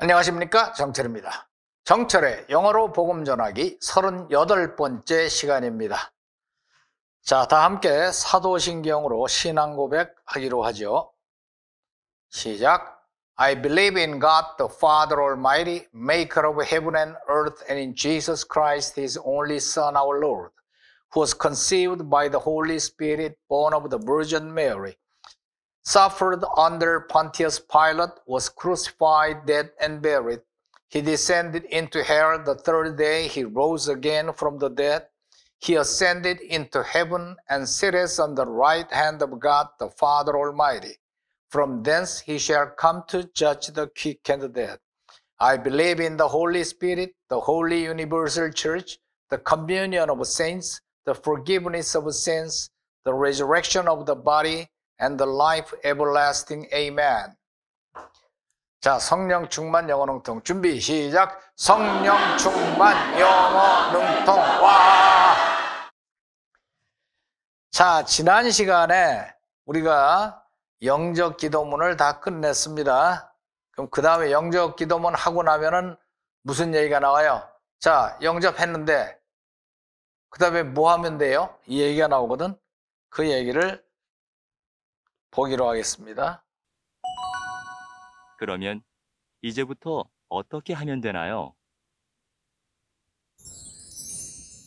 안녕하십니까 정철입니다. 정철의 영어로 복음 전하기 38번째 시간입니다. 자, 다 함께 사도신경으로 신앙 고백하기로 하죠. 시작. I believe in God the Father Almighty, maker of heaven and earth and in Jesus Christ his only son our Lord, who was conceived by the Holy Spirit, born of the Virgin Mary. suffered under Pontius Pilate, was crucified, dead, and buried. He descended into hell the third day. He rose again from the dead. He ascended into heaven and sitteth on the right hand of God the Father Almighty. From thence he shall come to judge the quick and the dead. I believe in the Holy Spirit, the holy universal church, the communion of saints, the forgiveness of sins, the resurrection of the body, and the life everlasting. Amen. 자, 성령 충만 영어 능통 준비 시작. 성령 충만 영어 능통. 와. 자, 지난 시간에 우리가 영적 기도문을 다 끝냈습니다. 그럼 그 다음에 영적 기도문 하고 나면은 무슨 얘기가 나와요? 자, 영접했는데, 그 다음에 뭐 하면 돼요? 이 얘기가 나오거든? 그 얘기를 보기로 하겠습니다. 그러면 이제부터 어떻게 하면 되나요?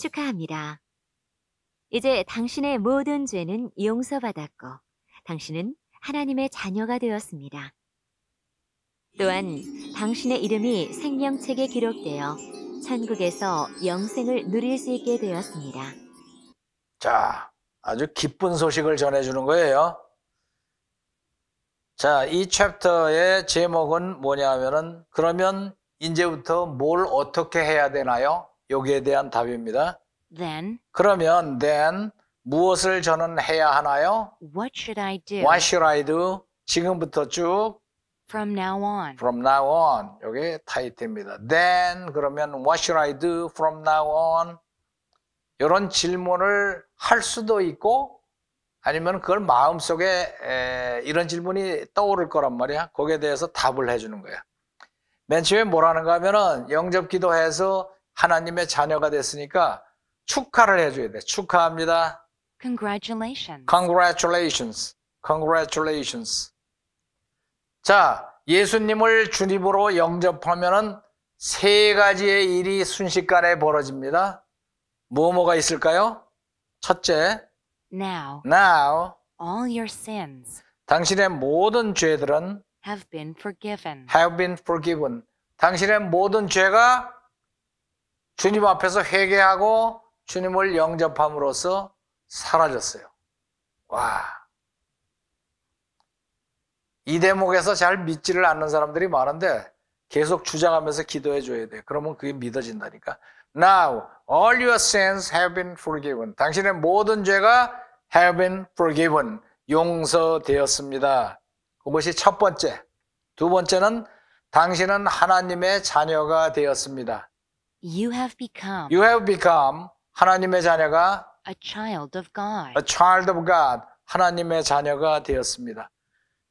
축하합니다. 이제 당신의 모든 죄는 용서받았고, 당신은 하나님의 자녀가 되었습니다. 또한 당신의 이름이 생명책에 기록되어 천국에서 영생을 누릴 수 있게 되었습니다. 자, 아주 기쁜 소식을 전해주는 거예요. 자, 이 챕터의 제목은 뭐냐 하면은 그러면 이제부터 뭘 어떻게 해야 되나요? 여기에 대한 답입니다. Then 그러면 then 무엇을 저는 해야 하나요? What should I do? What should I do? 지금부터 쭉 from now on. From now on. 여기 타이틀입니다. Then 그러면 what should I do from now on? 이런 질문을 할 수도 있고 아니면 그걸 마음속에 에, 이런 질문이 떠오를 거란 말이야. 거기에 대해서 답을 해주는 거야. 맨 처음에 뭐라는가 하면은 영접 기도해서 하나님의 자녀가 됐으니까 축하를 해줘야 돼. 축하합니다. Congratulations. Congratulations. Congratulations. 자, 예수님을 주님으로 영접하면은 세 가지의 일이 순식간에 벌어집니다. 뭐뭐가 있을까요? 첫째, Now, Now all your sins 당신의 모든 죄들은 have been forgiven. have been forgiven. 당신의 모든 죄가 주님 앞에서 회개하고 주님을 영접함으로써 사라졌어요. 와. 이 대목에서 잘 믿지를 않는 사람들이 많은데 계속 주장하면서 기도해 줘야 돼. 그러면 그게 믿어진다니까. Now all your sins have been forgiven. 당신의 모든 죄가 have been forgiven, 용서되었습니다. 그것이 첫 번째. 두 번째는 당신은 하나님의 자녀가 되었습니다. You have become, you have become 하나님의 자녀가 a child of God. A child of God. 하나님의 자녀가 되었습니다.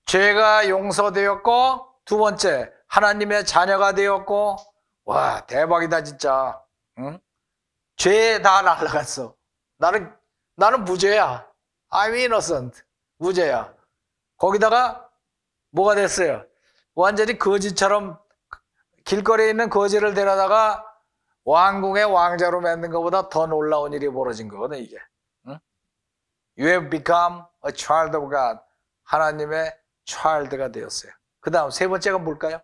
죄가 용서되었고 두 번째 하나님의 자녀가 되었고 와 대박이다 진짜. 응? 죄다 날라갔어. 나는 나는 무죄야. I'm innocent. 무죄야. 거기다가 뭐가 됐어요? 완전히 거지처럼 길거리에 있는 거지를 데려다가 왕궁의 왕자로 만든 것보다 더 놀라운 일이 벌어진 거거든 이게. 응? You have become a child of God. 하나님의 child가 되었어요. 그 다음 세 번째가 뭘까요?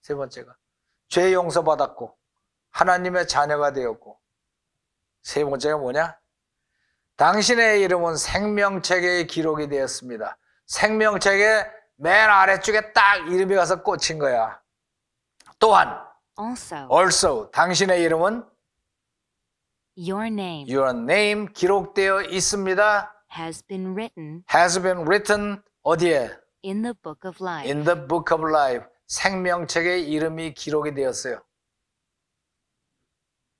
세 번째가 죄 용서받았고 하나님의 자녀가 되었고 세 번째가 뭐냐? 당신의 이름은 생명책의 기록이 되었습니다. 생명책의 맨 아래쪽에 딱 이름이 가서 꽂힌 거야. 또한 also, also 당신의 이름은 your name, your name 기록되어 있습니다. has been written, has been written 어디에? in the book of life. in the book of life. 생명책의 이름이 기록이 되었어요.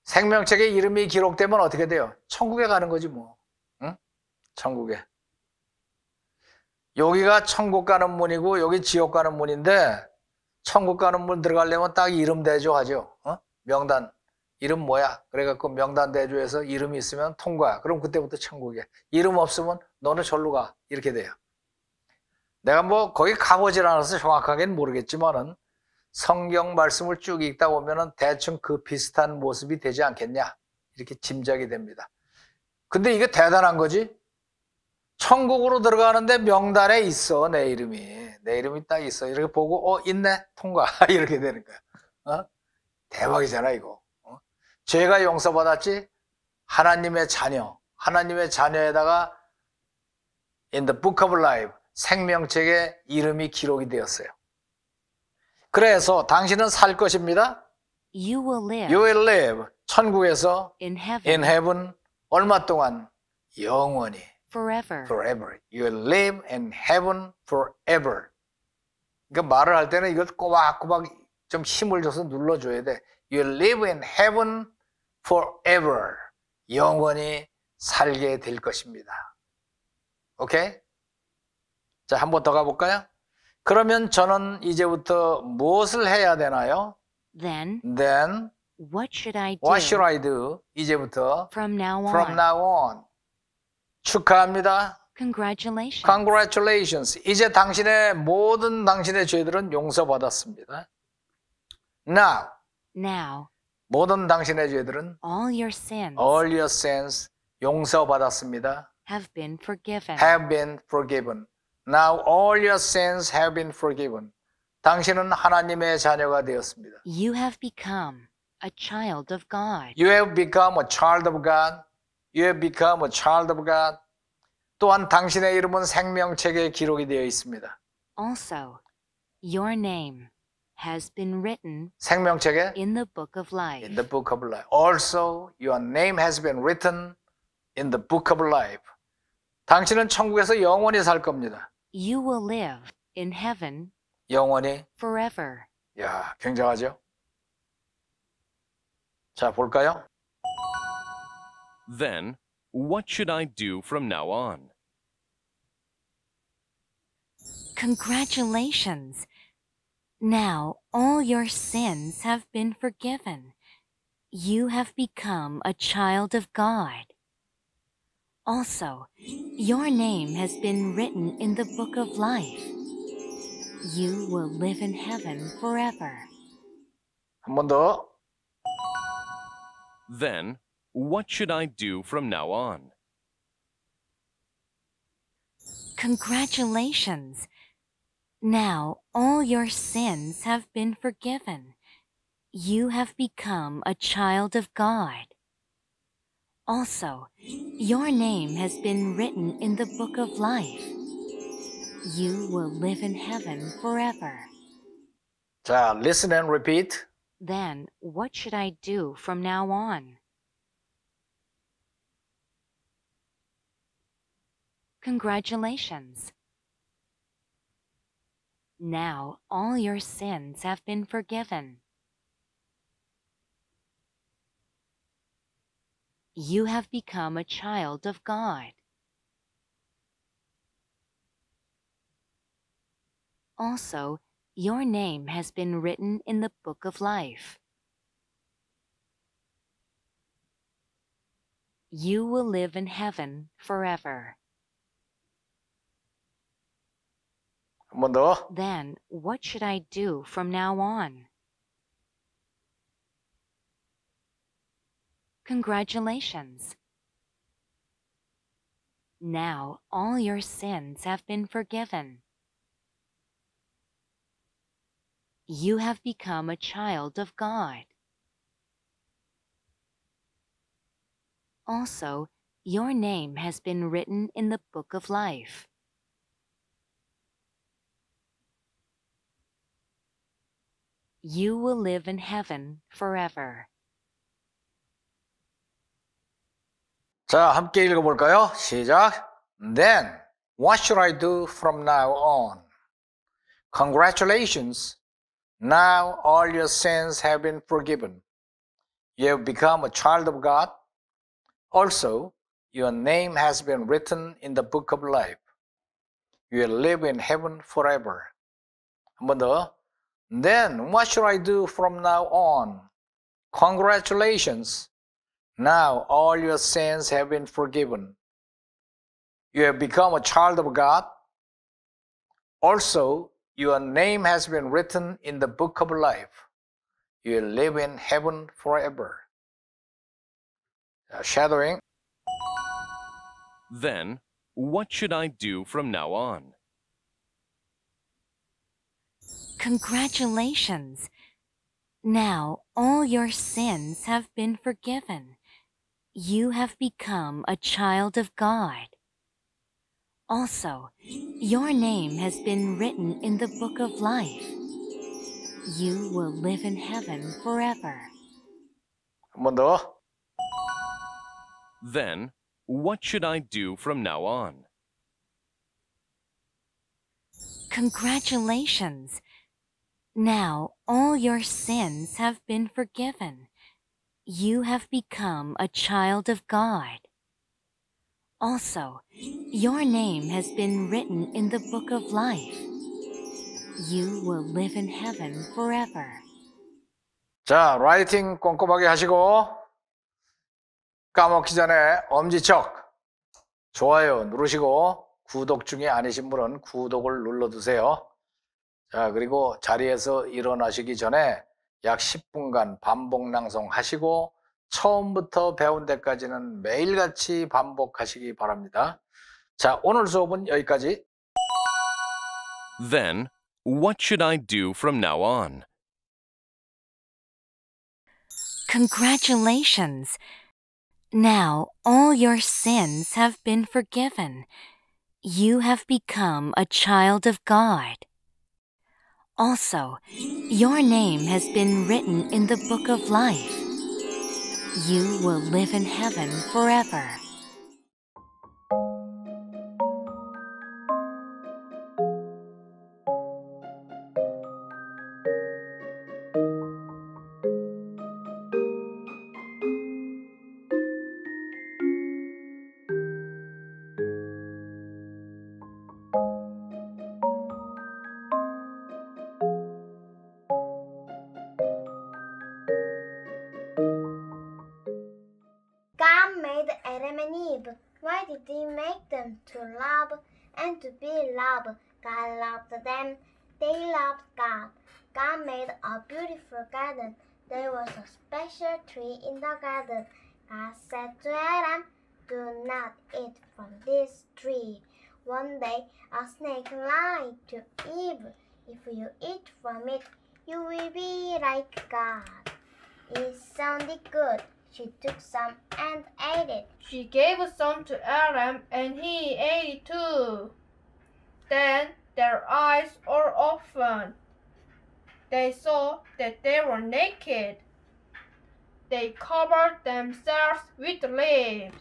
생명책의 이름이 기록되면 어떻게 돼요? 천국에 가는 거지 뭐. 천국에. 여기가 천국 가는 문이고 여기 지옥 가는 문인데 천국 가는 문 들어가려면 딱 이름 대조하죠. 어? 명단 이름 뭐야? 그래갖고 명단 대조해서 이름이 있으면 통과. 그럼 그때부터 천국에. 이름 없으면 너는 절로 가. 이렇게 돼요. 내가 뭐 거기 가보질 않아서 정확하게는 모르겠지만은 성경 말씀을 쭉 읽다 보면은 대충 그 비슷한 모습이 되지 않겠냐. 이렇게 짐작이 됩니다. 근데 이게 대단한 거지. 천국으로 들어가는데 명단에 있어 내 이름이 내 이름이 딱 있어 이렇게 보고 어 있네 통과 이렇게 되는 거야 어? 대박이잖아 이거 어? 죄가 용서받았지 하나님의 자녀 하나님의 자녀에다가 in the book of life 생명책에 이름이 기록이 되었어요 그래서 당신은 살 것입니다 you will live, you will live. 천국에서 in heaven. in heaven 얼마 동안 영원히 forever. forever. You live in heaven forever. 그러니까 말을 할 때는 이걸 꼬박꼬박 좀 힘을 줘서 눌러줘야 돼. You live in heaven forever. 영원히 살게 될 것입니다. 오케이? 자, 한번더 가볼까요? 그러면 저는 이제부터 무엇을 해야 되나요? Then, Then what should I do? What should I do? 이제부터 from now on. From now on. 축하합니다. Congratulations. Congratulations. 이제 당신의 모든 당신의 죄들은 용서받았습니다. Now. Now. 모든 당신의 죄들은 all your sins. all your sins 용서받았습니다. have been forgiven. have been forgiven. Now all your sins have been forgiven. 당신은 하나님의 자녀가 되었습니다. you have become a child of God. you have become a child of God. You become a child of God. 또한 당신의 이름은 생명책에 기록이 되어 있습니다. Also, your name has been written 생명책에 in the book of life. In the book of life. Also, your name has been written in the book of life. 당신은 천국에서 영원히 살 겁니다. You will live in heaven 영원히 forever. 야, 굉장하죠? 자, 볼까요? Then, what should I do from now on? Congratulations! Now all your sins have been forgiven. You have become a child of God. Also, your name has been written in the book of life. You will live in heaven forever. Then, what should I do from now on? Congratulations! Now all your sins have been forgiven. You have become a child of God. Also, your name has been written in the book of life. You will live in heaven forever. Child, listen and repeat. Then, what should I do from now on? Congratulations! Now all your sins have been forgiven. You have become a child of God. Also, your name has been written in the book of life. You will live in heaven forever. 뭔데? Then, what should I do from now on? Congratulations. Now all your sins have been forgiven. You have become a child of God. Also, your name has been written in the book of life. you will live in heaven forever. 자, 함께 읽어 볼까요? 시작. Then what should I do from now on? Congratulations. Now all your sins have been forgiven. You have become a child of God. Also, your name has been written in the book of life. You will live in heaven forever. 한 번 더. Then what should I do from now on? Congratulations! Now all your sins have been forgiven. You have become a child of God. Also, your name has been written in the book of life. You live in heaven forever. Uh, shadowing. Then, what should I do from now on? Congratulations! Now all your sins have been forgiven. You have become a child of God. Also, your name has been written in the book of life. You will live in heaven forever. Then, what should I do from now on? Congratulations! Now all your sins have been forgiven. You have become a child of God. Also, your name has been written in the book of life. You will live in heaven forever. 자, 라이팅 꼼꼼하게 하시고 까먹기 전에 엄지척 좋아요 누르시고 구독 중에 아니신 분은 구독을 눌러두세요. 자, 그리고 자리에서 일어나시기 전에 약 10분간 반복낭송 하시고 처음부터 배운 데까지는 매일같이 반복하시기 바랍니다. 자, 오늘 수업은 여기까지. Then, what should I do from now on? Congratulations! Now all your sins have been forgiven. You have become a child of God. Also, your name has been written in the book of life. You will live in heaven forever. Adam and Eve. Why did he make them to love and to be loved? God loved them. They loved God. God made a beautiful garden. There was a special tree in the garden. God said to Adam, Do not eat from this tree. One day, a snake lied to Eve. If you eat from it, you will be like God. It sounded good. She took some and ate it. She gave some to Adam and he ate it too. Then their eyes were opened. They saw that they were naked. They covered themselves with leaves.